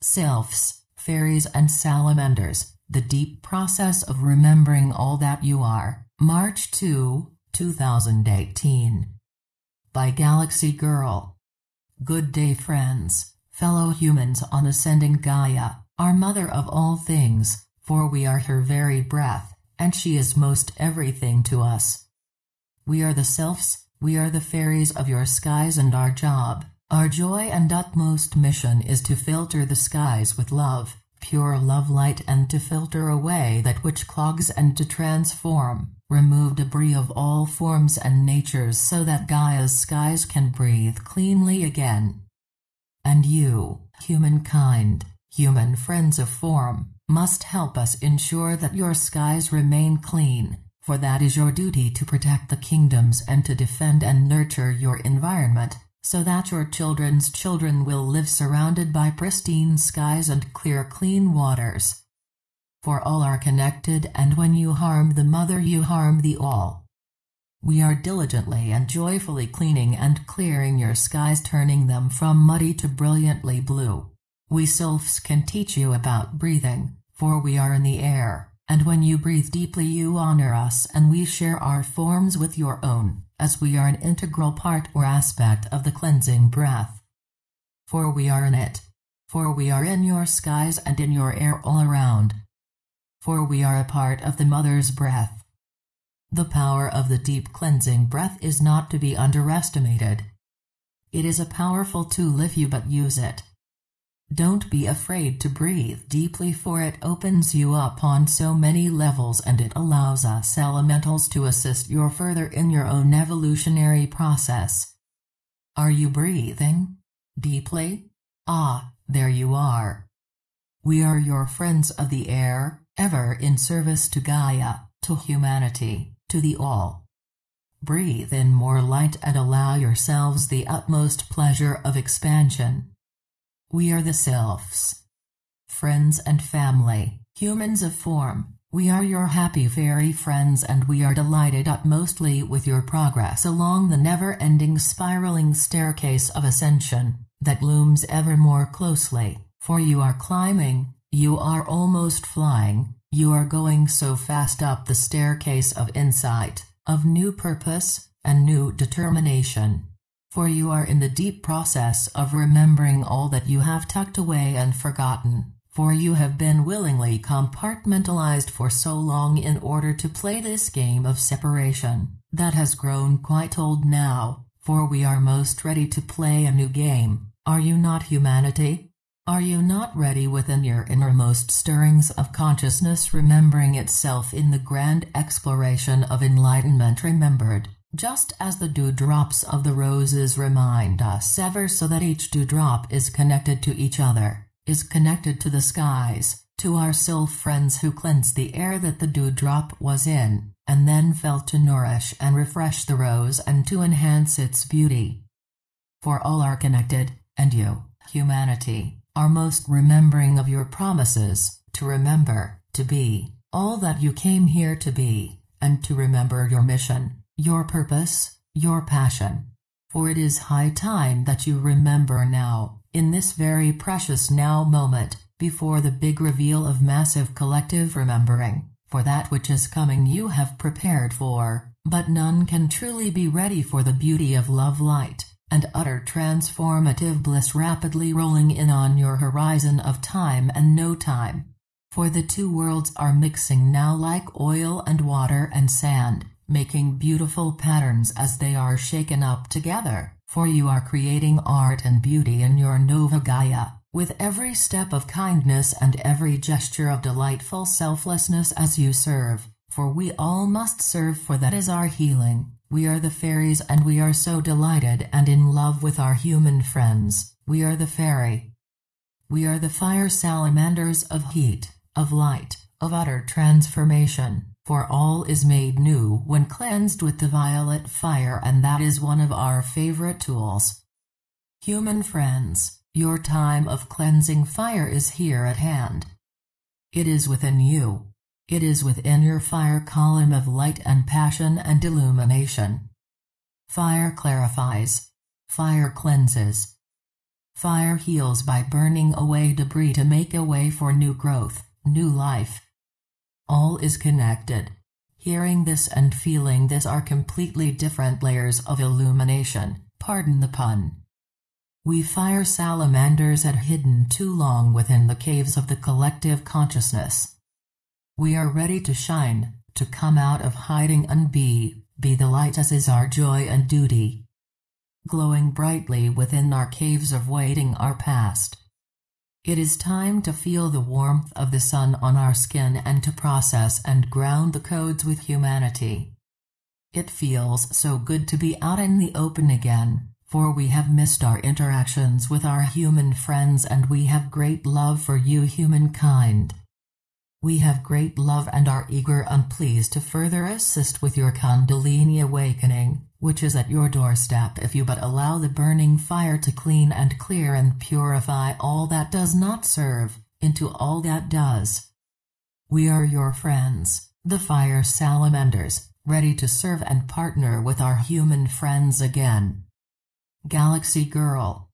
sylphs, fairies, and salamanders, the deep process of remembering all that you are. March 2, 2018. By Galaxy Girl. Good day, friends, fellow humans on ascending Gaia, our mother of all things, for we are her very breath, and she is most everything to us. We are the sylphs, we are the fairies of your skies, and our job, our joy and utmost mission is to filter the skies with love, pure love light, and to filter away that which clogs and to transform, remove debris of all forms and natures so that Gaia's skies can breathe cleanly again. And you, humankind, human friends of form, must help us ensure that your skies remain clean, for that is your duty to protect the kingdoms and to defend and nurture your environment so that your children's children will live surrounded by pristine skies and clear, clean waters. For all are connected, and when you harm the mother, you harm the all. We are diligently and joyfully cleaning and clearing your skies, turning them from muddy to brilliantly blue. We sylphs can teach you about breathing, for we are in the air. And when you breathe deeply, you honor us and we share our forms with your own, as we are an integral part or aspect of the cleansing breath. For we are in it. For we are in your skies and in your air all around. For we are a part of the mother's breath. The power of the deep cleansing breath is not to be underestimated. It is a powerful tool if you but use it. Don't be afraid to breathe deeply for it opens you up on so many levels and it allows us elementals to assist you further in your own evolutionary process. Are you breathing? Deeply? Ah, there you are. We are your friends of the air, ever in service to Gaia, to humanity, to the all. Breathe in more light and allow yourselves the utmost pleasure of expansion. We are the selves. Friends and family, humans of form, we are your happy fairy friends and we are delighted utmostly with your progress along the never-ending spiraling staircase of ascension that looms ever more closely, for you are climbing, you are almost flying, you are going so fast up the staircase of insight, of new purpose, and new determination for you are in the deep process of remembering all that you have tucked away and forgotten, for you have been willingly compartmentalized for so long in order to play this game of separation, that has grown quite old now, for we are most ready to play a new game, are you not humanity? Are you not ready within your innermost stirrings of consciousness remembering itself in the grand exploration of enlightenment remembered? Just as the dewdrops of the roses remind us ever so that each dewdrop is connected to each other, is connected to the skies, to our sylph friends who cleanse the air that the dewdrop was in, and then fell to nourish and refresh the rose and to enhance its beauty. For all are connected, and you, humanity, are most remembering of your promises, to remember, to be, all that you came here to be, and to remember your mission your purpose, your passion. For it is high time that you remember now, in this very precious now moment, before the big reveal of massive collective remembering, for that which is coming you have prepared for, but none can truly be ready for the beauty of love light and utter transformative bliss rapidly rolling in on your horizon of time and no time. For the two worlds are mixing now like oil and water and sand, making beautiful patterns as they are shaken up together, for you are creating art and beauty in your Nova Gaia, with every step of kindness and every gesture of delightful selflessness as you serve, for we all must serve for that is our healing. We are the fairies and we are so delighted and in love with our human friends. We are the fairy. We are the fire salamanders of heat, of light, of utter transformation. For all is made new when cleansed with the violet fire, and that is one of our favorite tools. Human friends, your time of cleansing fire is here at hand. It is within you. It is within your fire column of light and passion and illumination. Fire clarifies. Fire cleanses. Fire heals by burning away debris to make a way for new growth, new life, all is connected. Hearing this and feeling this are completely different layers of illumination, pardon the pun. We fire salamanders had hidden too long within the caves of the collective consciousness. We are ready to shine, to come out of hiding and be, be the light as is our joy and duty. Glowing brightly within our caves of waiting our past. It is time to feel the warmth of the sun on our skin and to process and ground the codes with humanity. It feels so good to be out in the open again, for we have missed our interactions with our human friends and we have great love for you humankind. We have great love and are eager and pleased to further assist with your Kundalini awakening which is at your doorstep if you but allow the burning fire to clean and clear and purify all that does not serve, into all that does. We are your friends, the fire salamanders, ready to serve and partner with our human friends again. Galaxy Girl